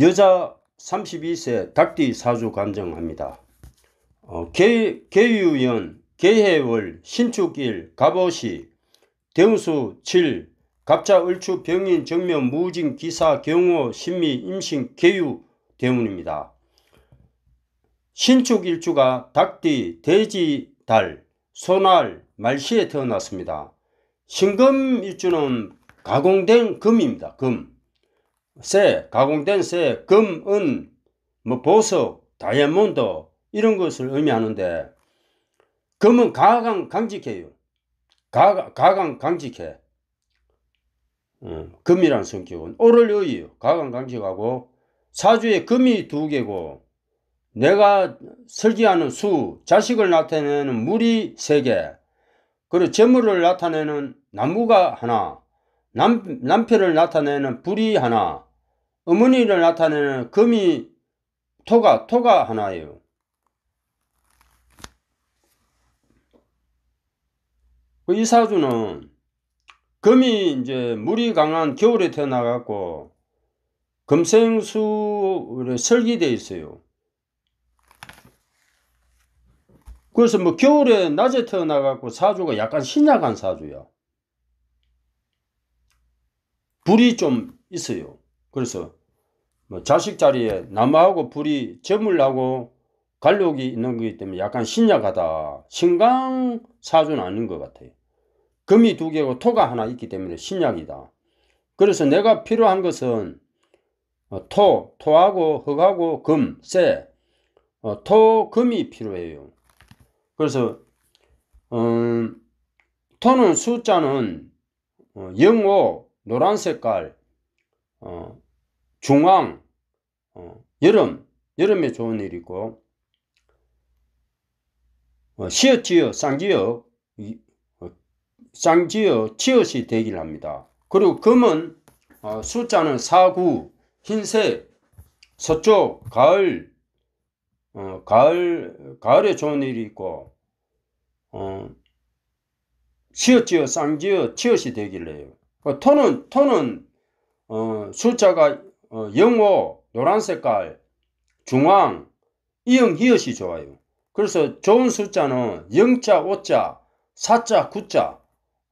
여자 32세 닭띠 사주 감정합니다. 어, 개, 개유연, 개해월, 신축일, 갑오시, 대운수 7, 갑자, 을추, 병인, 정면, 무진, 기사, 경호, 신미, 임신, 개유 대운입니다. 신축일주가 닭띠, 돼지, 달, 소날, 말시에 태어났습니다. 신금일주는 가공된 금입니다. 금. 새, 가공된 새, 금, 은, 뭐 보석, 다이아몬드 이런 것을 의미하는데 금은 가강 강직해요. 가, 가강 강직해. 음, 금이란 성격은 오를 의유 가강 강직하고 사주에 금이 두 개고 내가 설계하는 수, 자식을 나타내는 물이 세 개, 그리고 재물을 나타내는 나무가 하나, 남, 남편을 나타내는 불이 하나, 어머니를 나타내는 금이 토가, 토가 하나예요. 그 이사주는 금이 이제 물이 강한 겨울에 태어나갖고 금생수로 설기되어 있어요. 그래서 뭐 겨울에 낮에 태어나갖고 사주가 약간 신약한 사주야. 불이 좀 있어요. 그래서 뭐 자식 자리에 남하고 불이 저물라고 갈록이 있는 거기 때문에 약간 신약하다. 신강사준 아닌 것 같아요. 금이 두 개고 토가 하나 있기 때문에 신약이다. 그래서 내가 필요한 것은 어, 토, 토하고 흙하고 금, 쇠, 어, 토, 금이 필요해요. 그래서 음, 토는 숫자는 영어 노란 색깔, 어, 중앙, 어, 여름, 여름에 좋은 일이고, 어, 시어치어, 쌍지어, 어, 쌍지어, 치엇이 되길 합니다. 그리고 금은 어, 숫자는 49, 흰색, 서쪽, 가을, 어, 가을, 가을에 좋은 일이 있고, 어, 시어치어, 쌍지어, 치엇이 되길래요. 그 톤은, 톤은, 어, 숫자가, 어, 영호, 노란 색깔, 중앙, 이응, 히읗이 좋아요. 그래서 좋은 숫자는 영자오자사자구자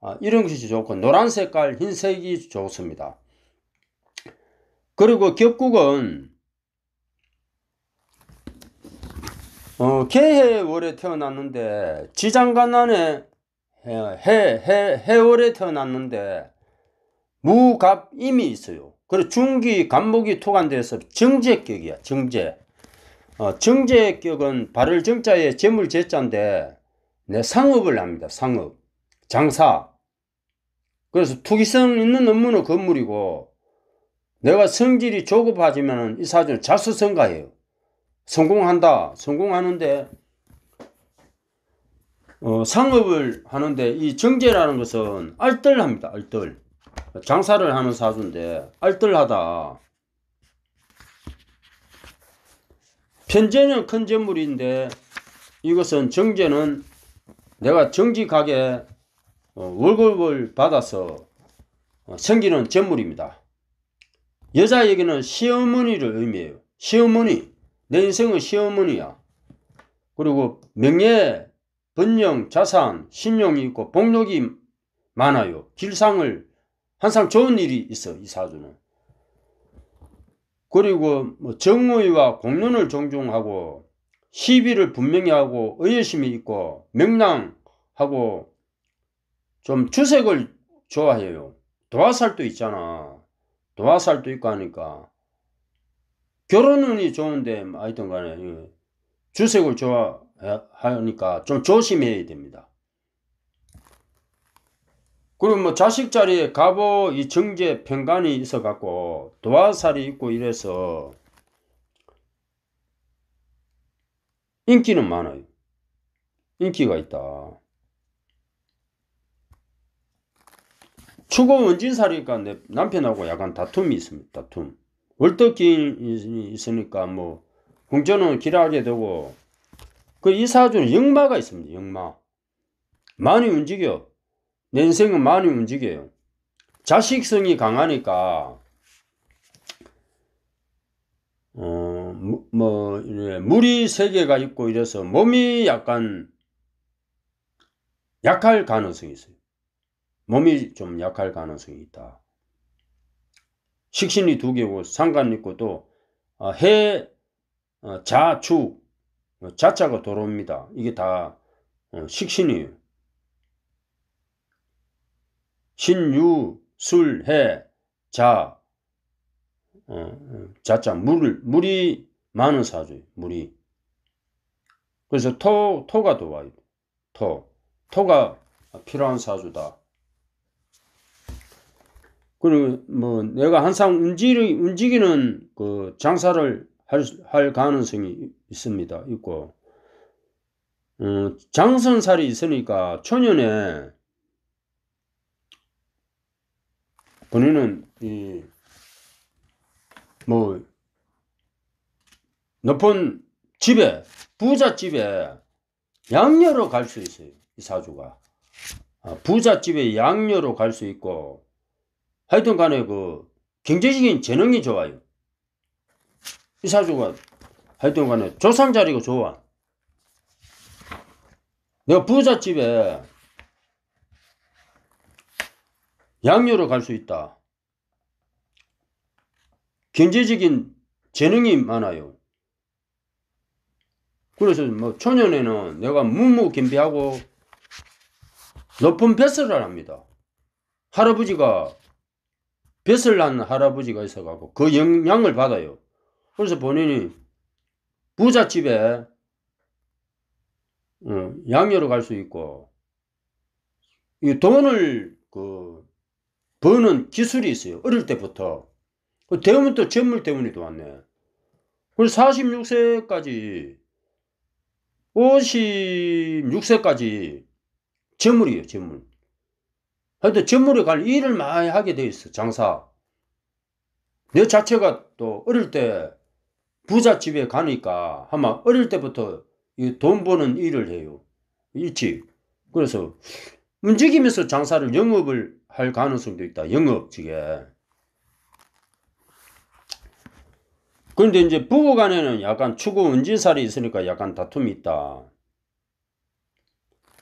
아, 이런 것이 좋고, 노란 색깔, 흰색이 좋습니다. 그리고 겹국은, 어, 개해월에 태어났는데 지장간난에 해해 해월에 태어났는데 무갑임이 있어요. 그리고 중기 간목이 토관돼서 정제격이야. 정제. 어, 정제격은 발을 정자에 재물 제자인데 네, 상업을 합니다. 상업. 장사. 그래서 투기성 있는 업무는 건물이고 내가 성질이 조급하지만 이 사주는 자수성가예요. 성공한다. 성공하는데 어, 상업을 하는데 이 정제라는 것은 알뜰합니다. 알뜰. 장사를 하는 사주인데 알뜰하다. 편제는큰 재물인데 이것은 정제는 내가 정직하게 어, 월급을 받아서 어, 생기는 재물입니다. 여자에게는 시어머니를 의미해요. 시어머니. 내 인생은 시어머니야. 그리고 명예, 번영, 자산, 신용이 있고 복력이 많아요. 길상을 항상 좋은 일이 있어 이 사주는. 그리고 뭐 정의와 공론을 존중하고 시비를 분명히 하고 의심이 있고 명랑하고 좀 주색을 좋아해요. 도화살도 있잖아. 도화살도 있고 하니까 결혼운이 좋은데 뭐 하여튼 간에 주색을 예, 좋아하니까 좀 조심해야 됩니다. 그럼뭐 자식 자리에 가보 이 정제 평간이 있어 갖고 도화살이 있고 이래서 인기는 많아요. 인기가 있다. 추고 원진살이니까 내 남편하고 약간 다툼이 있습니다. 다툼. 월덕이 있으니까 뭐 흥전은 길하게 되고 그 이사주는 역마가 있습니다. 역마. 많이 움직여. 내 인생은 많이 움직여요. 자식성이 강하니까 어, 뭐, 뭐 물이 세 개가 있고 이래서 몸이 약간 약할 가능성이 있어요. 몸이 좀 약할 가능성이 있다. 식신이 두 개고 상관 있고 또 어, 해, 어, 자, 주, 어, 자자가 돌아옵니다. 이게 다 어, 식신이에요. 신유술해 자 자자 어, 어, 물을 물이 많은 사주 물이 그래서 토 토가 도와요토 토가 필요한 사주다 그리고 뭐 내가 항상 움직이, 움직이는 그 장사를 할, 할 가능성이 있습니다 있고 음, 장선살이 있으니까 초년에 본인은 이 뭐 높은 집에 부잣집에 양녀로 갈 수 있어요. 이 사주가 아, 부잣집에 양녀로 갈 수 있고 하여튼 간에 그 경제적인 재능이 좋아요. 이 사주가 하여튼 간에 조상 자리가 좋아. 내가 부잣집에 양료로 갈 수 있다. 경제적인 재능이 많아요. 그래서 뭐 초년에는 내가 무무겸비하고 높은 벼슬을 합니다. 할아버지가 벼슬난 할아버지가 있어가고 그 영향을 받아요. 그래서 본인이 부잣집에 어, 양녀로 갈 수 있고 이 돈을 그 버는 기술이 있어요. 어릴 때부터. 그 대우면 또 재물 때문에 도왔네. 그래서 46세까지, 56세까지 재물이에요, 재물. 하여튼 재물에 갈 일을 많이 하게 돼 있어, 장사. 내 자체가 또 어릴 때 부잣집에 가니까 아마 어릴 때부터 돈 버는 일을 해요. 일찍. 그래서 움직이면서 장사를 영업을 할 가능성도 있다. 영업 측에. 그런데 이제 부부 간에는 약간 추구 은진살이 있으니까 약간 다툼이 있다.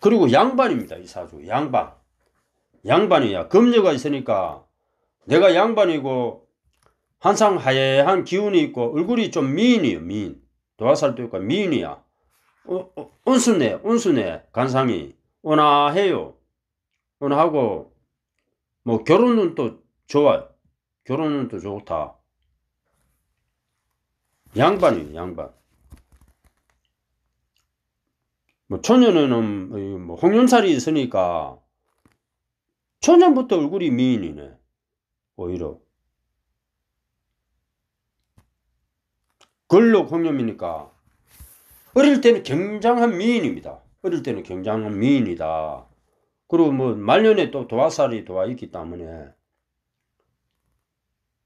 그리고 양반입니다. 이 사주. 양반. 양반이야. 금녀가 있으니까 내가 양반이고 항상 하얘한 기운이 있고 얼굴이 좀 미인이에요. 미인. 도화살도 있고 미인이야. 어, 어, 온순해. 온순해. 간상이. 온화해요. 하고 뭐 결혼은 또 좋아요. 결혼은 또 좋다. 양반이에요, 양반. 뭐 초년에는 뭐 홍련살이 있으니까 천년부터 얼굴이 미인이네. 오히려. 걸록 홍염이니까 어릴 때는 굉장한 미인입니다. 어릴 때는 굉장한 미인이다. 그리고 뭐 말년에 또 도화살이 도와 있기 때문에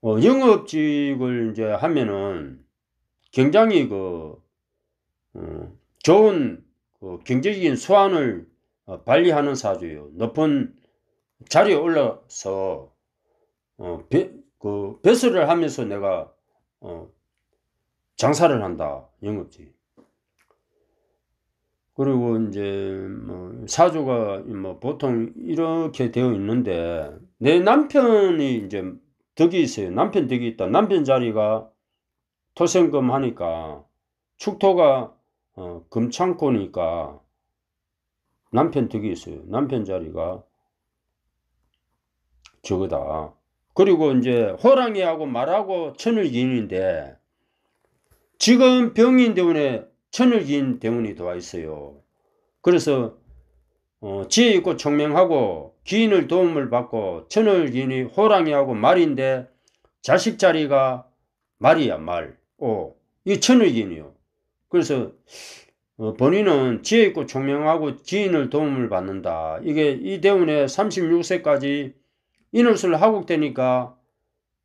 어, 영업직을 이제 하면은 굉장히 그 어, 좋은 그 경제적인 소환을 어, 발휘하는 사주예요. 높은 자리에 올라서 어, 배, 그 배설을 하면서 내가 어, 장사를 한다 영업직. 그리고 이제 뭐 사주가 뭐 보통 이렇게 되어 있는데 내 남편이 이제 덕이 있어요. 남편 덕이 있다. 남편 자리가 토생금 하니까 축토가 어, 금창고니까 남편 덕이 있어요. 남편 자리가 저거다. 그리고 이제 호랑이하고 말하고 천을기인인데 지금 병인 때문에 천을기인 대운이 도와 있어요. 그래서 어, 지혜 있고 총명하고 기인을 도움을 받고 천을기인이 호랑이하고 말인데 자식 자리가 말이야 말. 오, 어, 이 천을기인이요. 그래서 어, 본인은 지혜 있고 총명하고 기인을 도움을 받는다. 이게 이 대운에 36세까지 인월술 하국되니까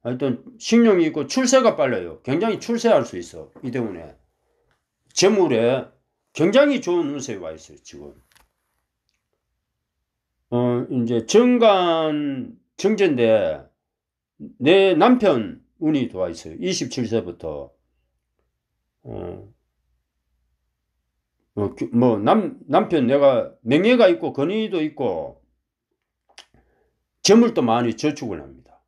하여튼 식용이 있고 출세가 빨라요. 굉장히 출세할 수 있어. 이 대운에. 재물에 굉장히 좋은 운세와 있어요, 지금. 어, 이제 정관 정제인데 내 남편 운이 도와 있어요. 27세부터. 어, 뭐, 그, 뭐, 남, 남편 내가 명예가 있고 권위도 있고 재물도 많이 저축을 합니다.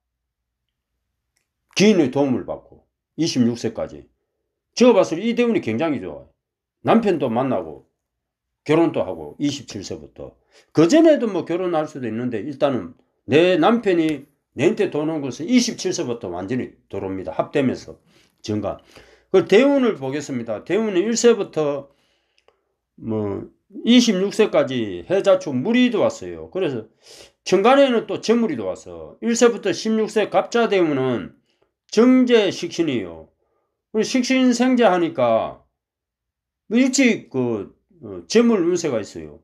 기인의 도움을 받고 26세까지 제가 봤을 때 이 대운이 굉장히 좋아요. 남편도 만나고 결혼도 하고 27세부터 그전에도 뭐 결혼할 수도 있는데 일단은 내 남편이 내한테 도는 것은 27세부터 완전히 들어옵니다. 합되면서 증가. 그 대운을 보겠습니다. 대운은 1세부터 뭐 26세까지 해자축 물이 들어왔어요. 그래서 정간에는 또 재물이 들어왔어. 1세부터 16세 갑자 대운은 정제 식신이에요. 식신생자 하니까 일찍 그 어, 재물 운세가 있어요.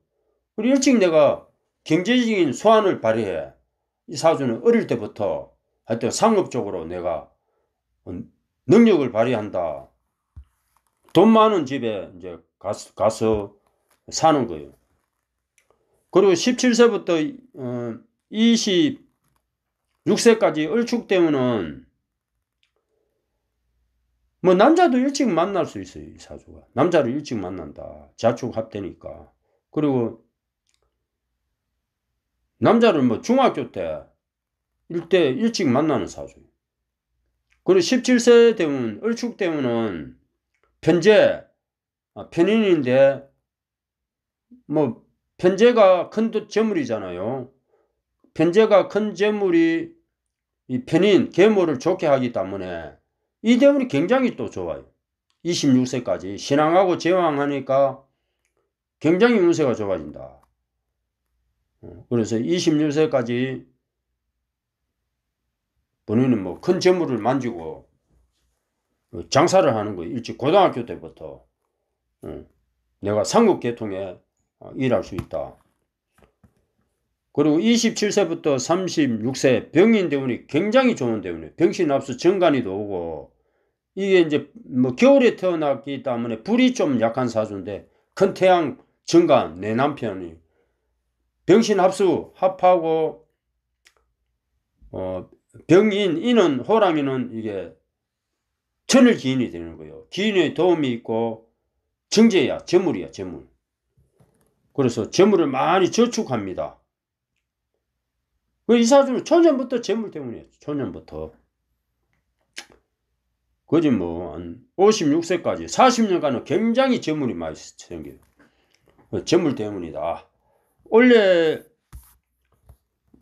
그리고 일찍 내가 경제적인 소환을 발휘해. 이 사주는 어릴 때부터 하여튼 상업적으로 내가 어, 능력을 발휘한다. 돈 많은 집에 이제 가서, 가서 사는 거예요. 그리고 17세부터 26세까지 어, 얼축되면은 뭐 남자도 일찍 만날 수 있어요 이 사주가 남자를 일찍 만난다 자축 합되니까 그리고 남자를 뭐 중학교 때 일대 일찍 만나는 사주 그리고 17세 되면 을축 되면은 편제 아, 편인인데 뭐 편제가 큰 재물이잖아요 편제가 큰 재물이 이 편인 계모를 좋게 하기 때문에 이 대문이 굉장히 또 좋아요. 26세까지 신앙하고 제왕하니까 굉장히 운세가 좋아진다. 어, 그래서 26세까지 본인은 뭐큰 재물을 만지고 어, 장사를 하는 거예요. 일찍 고등학교 때부터 어, 내가 삼국계통에 일할 수 있다. 그리고 27세부터 36세 병인 대운이 굉장히 좋은 대운이에요. 병신압수 정간이도 오고 이게 이제 뭐 겨울에 태어났기 때문에 불이 좀 약한 사주인데 큰 태양 정간 내 남편이 병신합수 합하고 어 병인 인은 호랑이는 이게 천을 기인이 되는 거예요. 기인의 도움이 있고 정제야 재물이야 재물. 그래서 재물을 많이 저축합니다. 그 이사주는 초년부터 재물 때문이었죠. 초년부터. 거지 뭐, 한 56세까지 40년간은 굉장히 재물이 많이 생겨요. 그 재물 때문이다. 원래,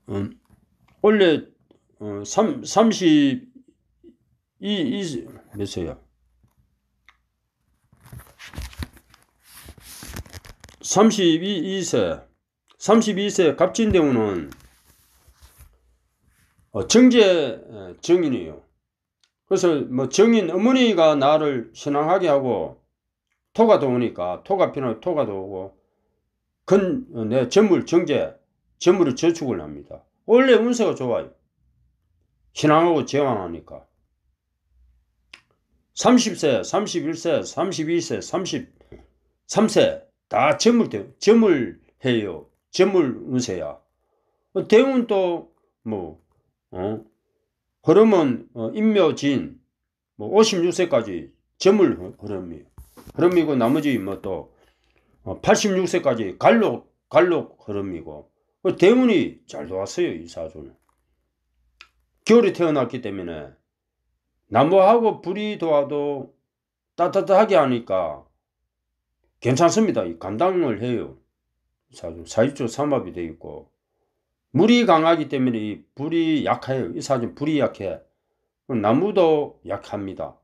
음, 원래, 어, 3, 32, 이, 몇 세야? 32세, 32세 갑진대우는 어, 정제 어, 정인이에요. 그래서 뭐 정인 어머니가 나를 신앙하게 하고 토가도 오니까 토가 피나 토가도 오고 근내 전물 정제 전물을 저축을 합니다. 원래 운세가 좋아요. 신앙하고 제왕하니까 30세, 31세, 32세, 33세 다 전물 대 전물해요. 전물 운세야. 뭐 대운 또뭐 흐름은 어, 어 인묘진 뭐 56세까지 점을 흐름이 흐름이고 나머지 뭐또 어, 86세까지 갈록 갈록 흐름이고 그 대운이 잘 도왔어요 이 사주는. 겨울에 태어났기 때문에 나무하고 불이 도와도 따뜻하게 하니까 괜찮습니다. 감당을 해요. 사주 사주조 삼합이 되어 있고 물이 강하기 때문에 불이 약해요. 이 사진 불이 약해. 나무도 약합니다.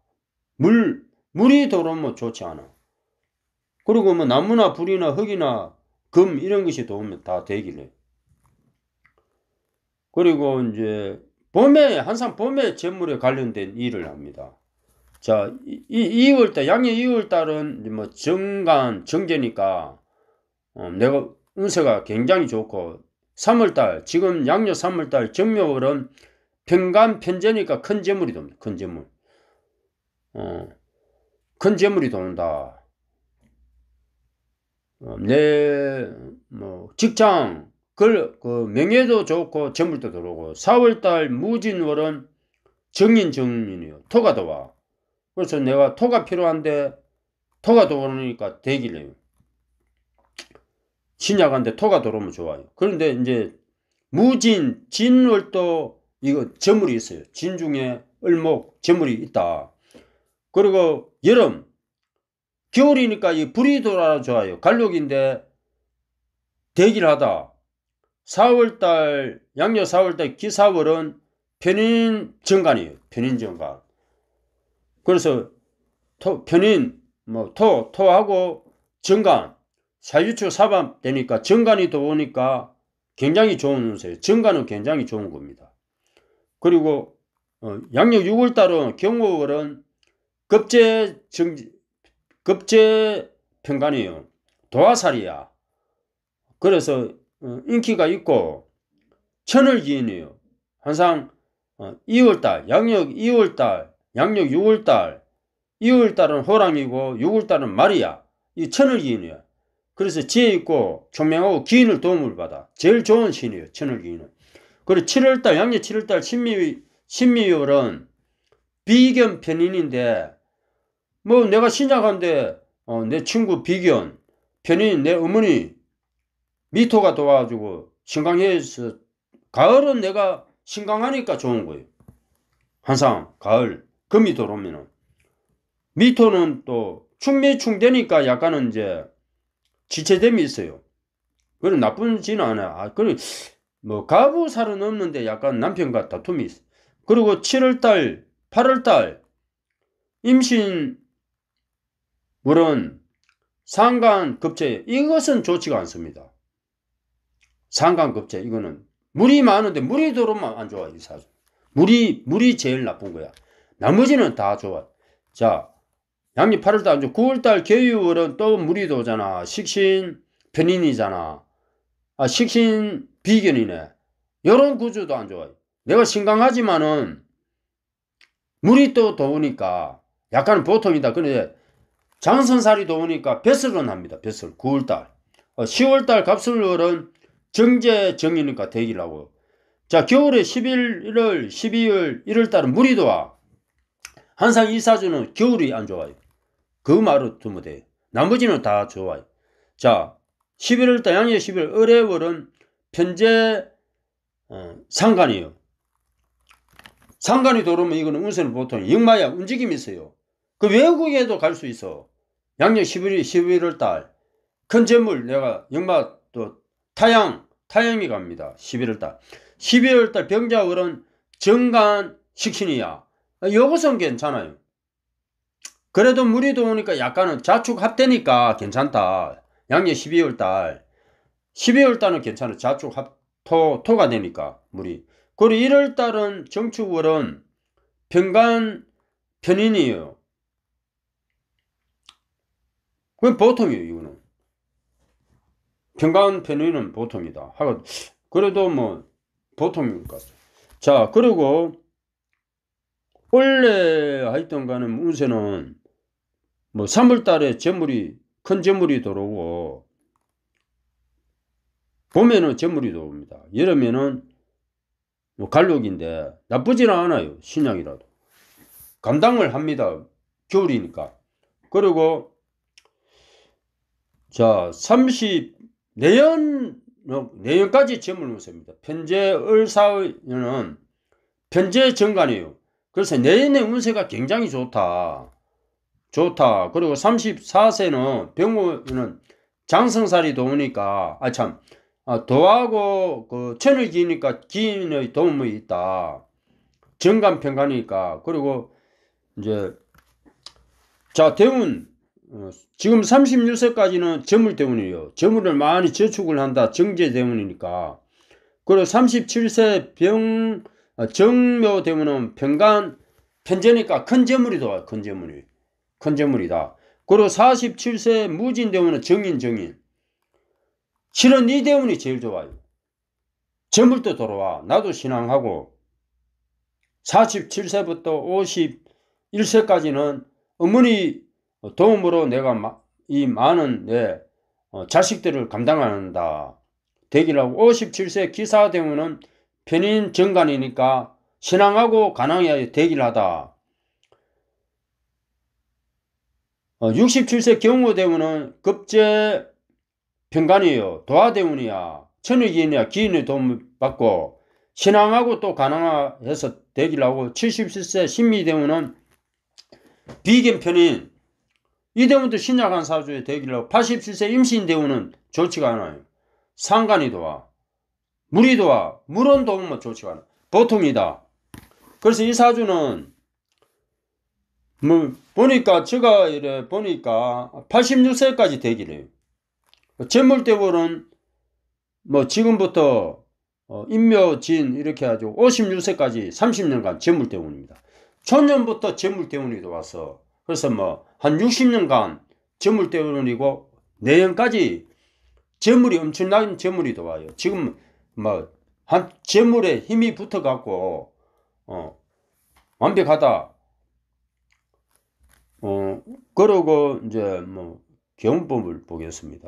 물, 물이 들어오면 좋지 않아. 그리고 뭐 나무나 불이나 흙이나 금 이런 것이 도움이 다 되길래. 그리고 이제 봄에, 항상 봄에 재물에 관련된 일을 합니다. 자, 이 2월달, 양의 2월달은 뭐 정간, 정제니까, 어, 내가 운세가 굉장히 좋고, 3월달 지금 양력 3월달 정묘월은 평간 편제니까 큰 재물이 돕니다. 큰 재물. 어, 큰 재물이 돕는다. 어, 내, 네, 뭐, 직장, 그, 명예도 좋고, 재물도 들어오고, 4월달 무진월은 정인, 정인이요. 토가 도와. 그래서 내가 토가 필요한데, 토가 도오니까 되길래요. 신약한데 토가 들어오면 좋아요. 그런데 이제 무진, 진월도 이거 저물이 있어요. 진 중에 을목, 저물이 있다. 그리고 여름, 겨울이니까 이 불이 돌아 좋아요. 갈록인데 대기를 하다. 4월달, 양력 4월달, 기사월은 편인 정관이에요. 편인 정관. 그래서 토, 편인, 뭐, 토, 토하고 정관. 사유축 사압 되니까 정관이 들어오니까 굉장히 좋은 운세예요. 정관은 굉장히 좋은 겁니다. 그리고 어, 양력 6월달은 경호월은 급제 정, 급제 평간이에요. 도화살이야. 그래서 어, 인기가 있고 천을기인이에요. 항상 어, 2월달 양력 2월달 양력 6월달 2월달은 호랑이고 6월달은 말이야. 이 천을기인이야. 그래서 지혜있고 총명하고 기인을 도움을 받아. 제일 좋은 신이에요. 천을기인은. 그리고 7월달 양력 7월달 신미, 율은 비견 편인인데 뭐 내가 신약한데 어, 내 친구 비견 편인 내 어머니 미토가 도와주고 신강해서 가을은 내가 신강하니까 좋은 거예요. 항상 가을 금이 들어오면은 미토는 또 충미 충되니까 약간은 이제 지체됨이 있어요. 그건 나쁜지는 않아요. 아, 그리고 뭐 가부살은 없는데 약간 남편과 다툼이 있어. 그리고 7월달, 8월달 임신 물은 상간 급제 이것은 좋지가 않습니다. 상간 급제 이거는 물이 많은데 물이 들어오면 안 좋아 이 사주. 물이 물이 제일 나쁜 거야. 나머지는 다 좋아. 자 양미 8월달, 이제 9월달 개유월은 또 무리도잖아. 식신 편인이잖아 아, 식신 비견이네. 이런 구조도 안 좋아요. 내가 신강하지만은 물이 또 더우니까 약간 보통이다. 근데 장선살이 더우니까 벼슬은 합니다. 벼슬 9월달. 어, 10월달 갑술월은 정제 정이니까 대기라고. 자 겨울에 11월, 12월, 1월달은 물이 도와항상 이사주는 겨울이 안 좋아요. 그 말을 두면 돼요. 나머지는 다 좋아요. 자, 11월 달, 양의 11월, 을의월은 편제 어, 상관이요 상관이 돌아면 이거는 운세는 보통 역마야 움직임이 있어요. 그 외국에도 갈 수 있어. 양력 11월, 11월 달. 큰 재물 내가 역마 또 타양, 타양이 갑니다. 11월 달. 12월 달 병자월은 정간 식신이야. 요것은 아, 괜찮아요. 그래도 물이 들어오니까 약간은 자축합되니까 괜찮다. 양년 12월 달. 12월 달은 괜찮아. 자축합, 토, 토가 되니까, 물이. 그리고 1월 달은 정축월은 평간 편인이에요. 그건 보통이에요, 이거는. 평간 편인은 보통이다. 하고, 그래도 뭐, 보통이니까. 자, 그리고, 원래 하여튼 간에 운세는 뭐 3월달에 재물이 큰 재물이 들어오고 봄에는 재물이 들어옵니다. 여름에는 뭐 갈록인데 나쁘지는 않아요. 신약이라도 감당을 합니다. 겨울이니까 그리고 자 30, 내년 어, 내년까지 재물 운세입니다. 편제 을사는 편제 정관이에요. 그래서 내년의 운세가 굉장히 좋다. 좋다. 그리고 34세는 병우는 장성살이 도우니까, 아, 참, 아, 도하고 그 천을 기니까 기인의 도움이 있다. 정간평가니까 그리고 이제, 자, 대운. 어, 지금 36세까지는 재물 대운이에요. 재물을 많이 저축을 한다. 정제 대운이니까. 그리고 37세 병, 아, 정묘 대운은 평간, 편제니까 큰 재물이 도와요. 큰 재물이. 큰 재물이다. 그리고 47세 무진대운은 정인 정인. 실은이 대운이 제일 좋아요. 재물도 들어와 나도 신앙하고 47세부터 51세까지는 어머니 도움으로 내가 이 많은 내 어, 자식들을 감당한다. 대기라고 57세 기사 대운은 편인 정관이니까 신앙하고 가난해야 대기를 하다. 67세 어, 경호대원은 급제 평간이요. 에 도화대원이야. 천의기인이야. 기인의 도움 을 받고 신앙하고 또 가능해서 되기라고 77세 신미대원은 비견 편인 이 대원도 신약한 사주에 되기라고 87세 임신대원은 좋지가 않아요. 상관이 도와 물이 도와 물은 도움은 좋지가 않아. 요 보통이다. 그래서 이 사주는 뭐 보니까 제가 이래 보니까 86세까지 되기래 뭐, 재물대부는 뭐 지금부터 어, 인묘진 이렇게 하죠. 56세까지 30년간 재물대운입니다. 초년부터 재물대운이 와서 그래서 뭐 한 60년간 재물대운이고 내년까지 재물이 엄청난 재물이 와요 지금 뭐 한 재물에 힘이 붙어갖고 어, 완벽하다. 어, 그러고 이제 뭐경원법을 보겠습니다.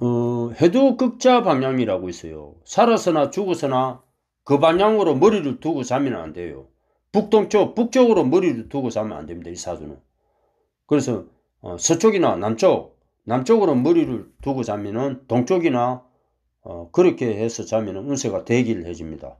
어, 해도 극자 방향이라고 있어요. 살아서나 죽어서나 그 방향으로 머리를 두고 자면 안 돼요. 북동쪽, 북쪽으로 머리를 두고 자면 안 됩니다. 이 사주는. 그래서 어, 서쪽이나 남쪽, 남쪽으로 머리를 두고 자면은 동쪽이나 어, 그렇게 해서 자면은 운세가 대기를 해집니다.